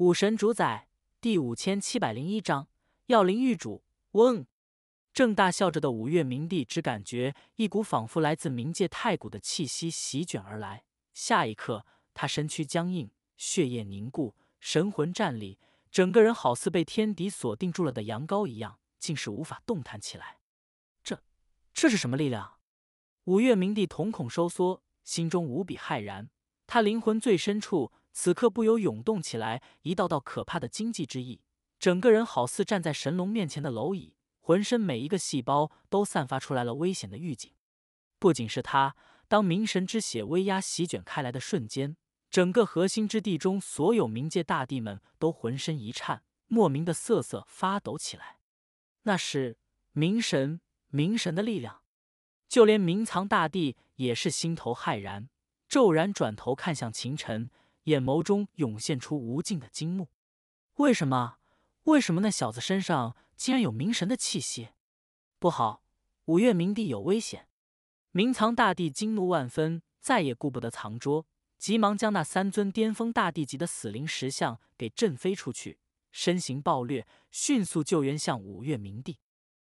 武神主宰第五千七百零一章，药灵玉主。嗡！正大笑着的五岳明帝，只感觉一股仿佛来自冥界太古的气息席卷而来。下一刻，他身躯僵硬，血液凝固，神魂战栗，整个人好似被天敌锁定住了的羊羔一样，竟是无法动弹起来。这，这是什么力量？五岳明帝瞳孔收缩，心中无比骇然。他灵魂最深处。此刻不由涌动起来，一道道可怕的惊悸之意，整个人好似站在神龙面前的蝼蚁，浑身每一个细胞都散发出来了危险的预警。不仅是他，当冥神之血威压席卷开来的瞬间，整个核心之地中所有冥界大帝们都浑身一颤，莫名的瑟瑟发抖起来。那是冥神，冥神的力量，就连冥藏大帝也是心头骇然，骤然转头看向秦尘。眼眸中涌现出无尽的惊怒，为什么？为什么那小子身上竟然有明神的气息？不好，五岳明帝有危险！明藏大帝惊怒万分，再也顾不得藏拙，急忙将那三尊巅峰大帝级的死灵石像给震飞出去，身形暴掠，迅速救援向五岳明帝。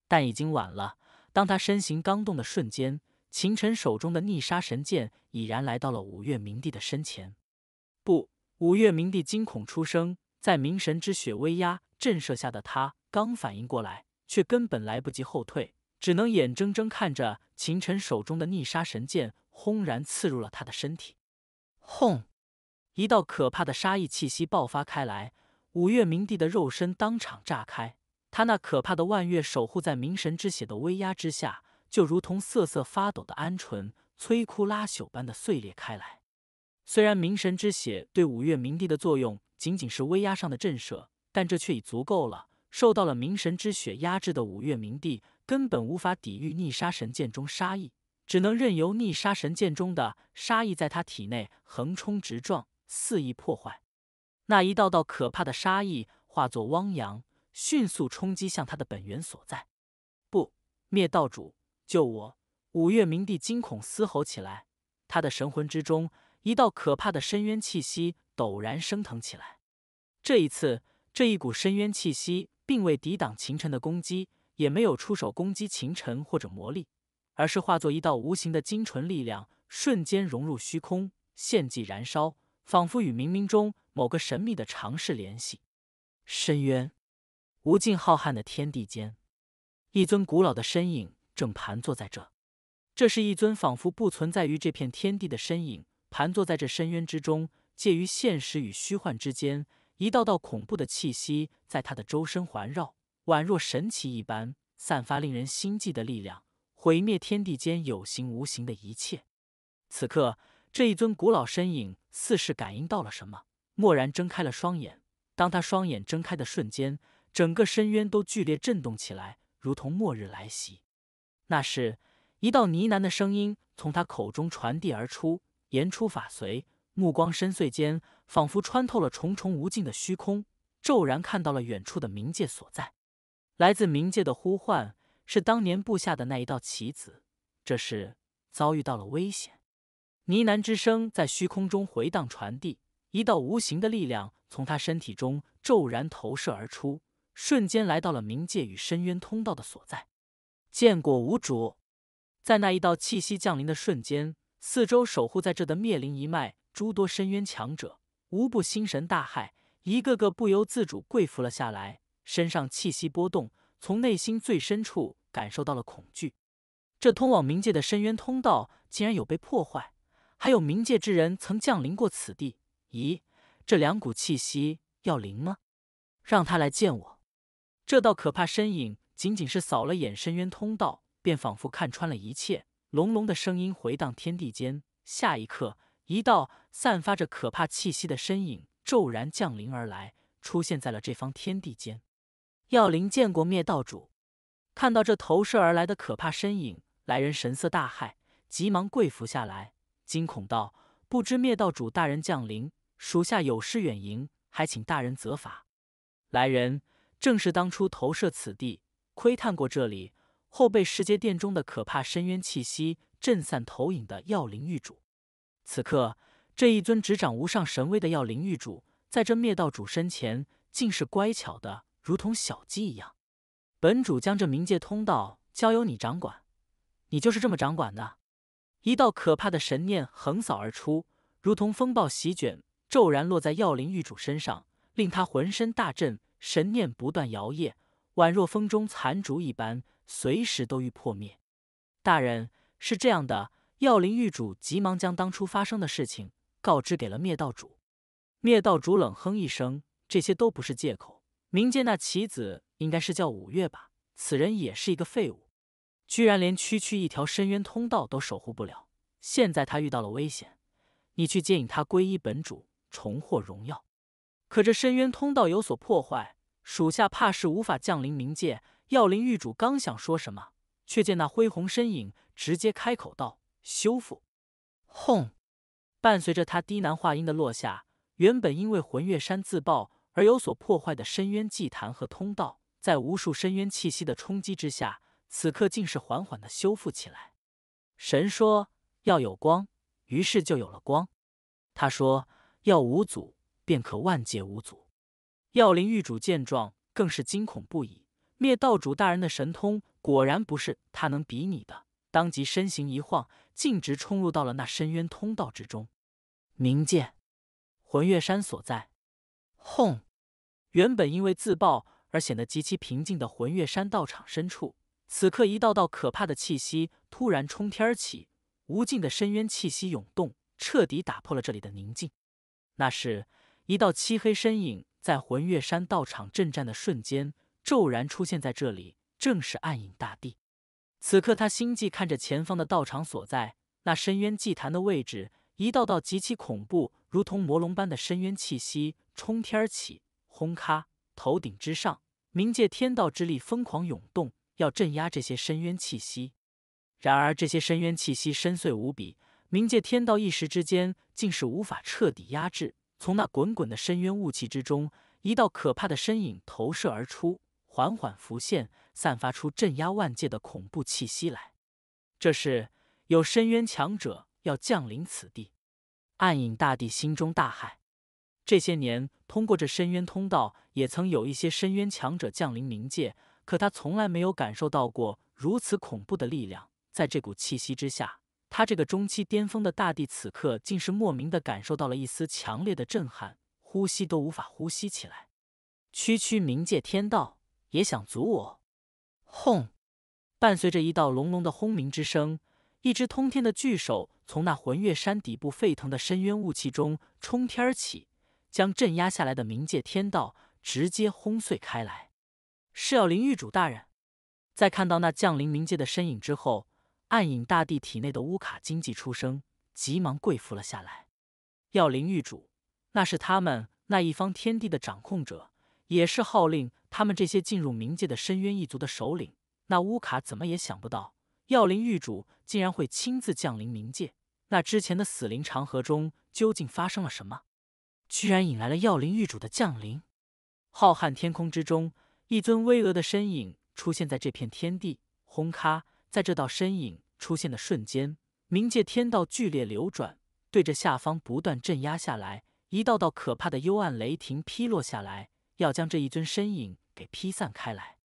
但已经晚了，当他身形刚动的瞬间，秦尘手中的逆杀神剑已然来到了五岳明帝的身前。五岳冥帝惊恐出声，在冥神之血威压震慑下的他刚反应过来，却根本来不及后退，只能眼睁睁看着秦尘手中的逆杀神剑轰然刺入了他的身体。轰！一道可怕的杀意气息爆发开来，五岳冥帝的肉身当场炸开，他那可怕的万月守护在冥神之血的威压之下，就如同瑟瑟发抖的鹌鹑，摧枯拉朽般的碎裂开来。虽然冥神之血对五岳冥帝的作用仅仅是威压上的震慑，但这却已足够了。受到了冥神之血压制的五岳冥帝根本无法抵御逆杀神剑中杀意，只能任由逆杀神剑中的杀意在他体内横冲直撞、肆意破坏。那一道道可怕的杀意化作汪洋，迅速冲击向他的本源所在。不灭道主，救我！五岳冥帝惊恐嘶吼起来，他的神魂之中。一道可怕的深渊气息陡然升腾起来。这一次，这一股深渊气息并未抵挡秦尘的攻击，也没有出手攻击秦尘或者魔力，而是化作一道无形的精纯力量，瞬间融入虚空，献祭燃烧，仿佛与冥冥中某个神秘的常试联系。深渊，无尽浩瀚的天地间，一尊古老的身影正盘坐在这。这是一尊仿佛不存在于这片天地的身影。盘坐在这深渊之中，介于现实与虚幻之间，一道道恐怖的气息在他的周身环绕，宛若神奇一般，散发令人心悸的力量，毁灭天地间有形无形的一切。此刻，这一尊古老身影似是感应到了什么，蓦然睁开了双眼。当他双眼睁开的瞬间，整个深渊都剧烈震动起来，如同末日来袭。那是一道呢喃的声音从他口中传递而出。言出法随，目光深邃间，仿佛穿透了重重无尽的虚空，骤然看到了远处的冥界所在。来自冥界的呼唤，是当年布下的那一道棋子，这是遭遇到了危险。呢喃之声在虚空中回荡，传递一道无形的力量，从他身体中骤然投射而出，瞬间来到了冥界与深渊通道的所在。见过无主，在那一道气息降临的瞬间。四周守护在这的灭灵一脉诸多深渊强者，无不心神大骇，一个个不由自主跪伏了下来，身上气息波动，从内心最深处感受到了恐惧。这通往冥界的深渊通道竟然有被破坏，还有冥界之人曾降临过此地。咦，这两股气息要灵吗？让他来见我。这道可怕身影仅仅是扫了眼深渊通道，便仿佛看穿了一切。隆隆的声音回荡天地间，下一刻，一道散发着可怕气息的身影骤然降临而来，出现在了这方天地间。药灵见过灭道主。看到这投射而来的可怕身影，来人神色大骇，急忙跪伏下来，惊恐道：“不知灭道主大人降临，属下有失远迎，还请大人责罚。”来人正是当初投射此地、窥探过这里。后被十劫殿中的可怕深渊气息震散，投影的药灵玉主，此刻这一尊执掌无上神威的药灵玉主，在这灭道主身前，竟是乖巧的如同小鸡一样。本主将这冥界通道交由你掌管，你就是这么掌管的。一道可怕的神念横扫而出，如同风暴席卷，骤然落在药灵玉主身上，令他浑身大震，神念不断摇曳。宛若风中残烛一般，随时都欲破灭。大人是这样的，药灵玉主急忙将当初发生的事情告知给了灭道主。灭道主冷哼一声：“这些都不是借口。冥界那棋子应该是叫五岳吧？此人也是一个废物，居然连区区一条深渊通道都守护不了。现在他遇到了危险，你去接引他皈依本主，重获荣耀。可这深渊通道有所破坏。”属下怕是无法降临冥界。药灵狱主刚想说什么，却见那恢宏身影直接开口道：“修复。”轰！伴随着他低喃话音的落下，原本因为魂月山自爆而有所破坏的深渊祭坛和通道，在无数深渊气息的冲击之下，此刻竟是缓缓的修复起来。神说要有光，于是就有了光。他说要无阻，便可万界无阻。药灵玉主见状，更是惊恐不已。灭道主大人的神通果然不是他能比拟的，当即身形一晃，径直冲入到了那深渊通道之中。冥界，魂月山所在。轰！原本因为自爆而显得极其平静的魂月山道场深处，此刻一道道可怕的气息突然冲天而起，无尽的深渊气息涌动，彻底打破了这里的宁静。那是，一道漆黑身影。在魂月山道场阵战的瞬间，骤然出现在这里，正是暗影大帝。此刻，他心悸看着前方的道场所在，那深渊祭坛的位置，一道道极其恐怖，如同魔龙般的深渊气息冲天而起，轰咔！头顶之上，冥界天道之力疯狂涌动，要镇压这些深渊气息。然而，这些深渊气息深邃无比，冥界天道一时之间竟是无法彻底压制。从那滚滚的深渊雾气之中，一道可怕的身影投射而出，缓缓浮现，散发出镇压万界的恐怖气息来。这是有深渊强者要降临此地，暗影大帝心中大骇。这些年通过这深渊通道，也曾有一些深渊强者降临冥界，可他从来没有感受到过如此恐怖的力量。在这股气息之下。他这个中期巅峰的大帝，此刻竟是莫名的感受到了一丝强烈的震撼，呼吸都无法呼吸起来。区区冥界天道也想阻我？轰！伴随着一道隆隆的轰鸣之声，一只通天的巨手从那魂月山底部沸腾的深渊雾气中冲天而起，将镇压下来的冥界天道直接轰碎开来。是要灵狱主大人？在看到那降临冥界的身影之后。暗影大帝体内的乌卡经济出声，急忙跪伏了下来。药灵御主，那是他们那一方天地的掌控者，也是号令他们这些进入冥界的深渊一族的首领。那乌卡怎么也想不到，药灵御主竟然会亲自降临冥界。那之前的死灵长河中究竟发生了什么？居然引来了药灵御主的降临。浩瀚天空之中，一尊巍峨的身影出现在这片天地，轰咔！在这道身影出现的瞬间，冥界天道剧烈流转，对着下方不断镇压下来，一道道可怕的幽暗雷霆劈落下来，要将这一尊身影给劈散开来。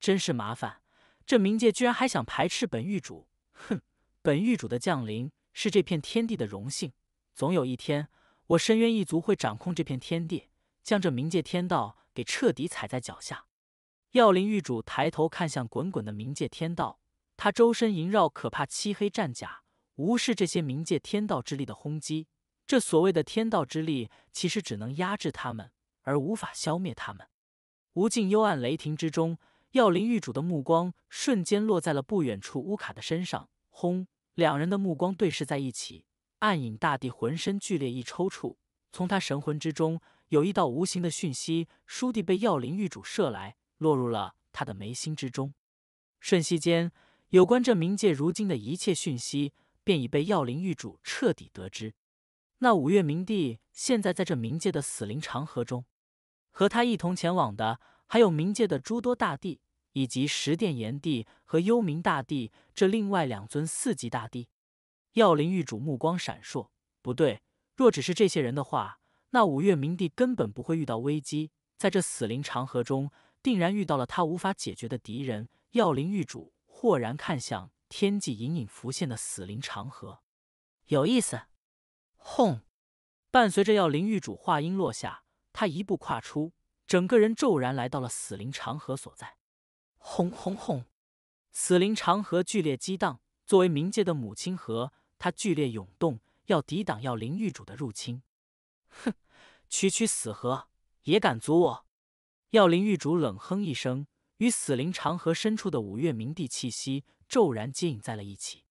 真是麻烦，这冥界居然还想排斥本狱主！哼，本狱主的降临是这片天地的荣幸。总有一天，我深渊一族会掌控这片天地，将这冥界天道给彻底踩在脚下。药灵狱主抬头看向滚滚的冥界天道。他周身萦绕可怕漆黑战甲，无视这些冥界天道之力的轰击。这所谓的天道之力，其实只能压制他们，而无法消灭他们。无尽幽暗雷霆之中，药灵玉主的目光瞬间落在了不远处乌卡的身上。轰！两人的目光对视在一起，暗影大帝浑身剧烈一抽搐，从他神魂之中有一道无形的讯息倏地被药灵玉主射来，落入了他的眉心之中。瞬息间。有关这冥界如今的一切讯息，便已被药灵玉主彻底得知。那五岳冥帝现在在这冥界的死灵长河中，和他一同前往的还有冥界的诸多大帝，以及十殿炎帝和幽冥大帝这另外两尊四级大帝。药灵玉主目光闪烁，不对，若只是这些人的话，那五岳冥帝根本不会遇到危机。在这死灵长河中，定然遇到了他无法解决的敌人。药灵玉主。豁然看向天际，隐隐浮现的死灵长河，有意思。轰！伴随着药灵玉主话音落下，他一步跨出，整个人骤然来到了死灵长河所在。轰轰轰！死灵长河剧烈激荡，作为冥界的母亲河，它剧烈涌动，要抵挡药灵玉主的入侵。哼，区区死河也敢阻我？药灵玉主冷哼一声。与死灵长河深处的五岳冥帝气息骤然接引在了一起。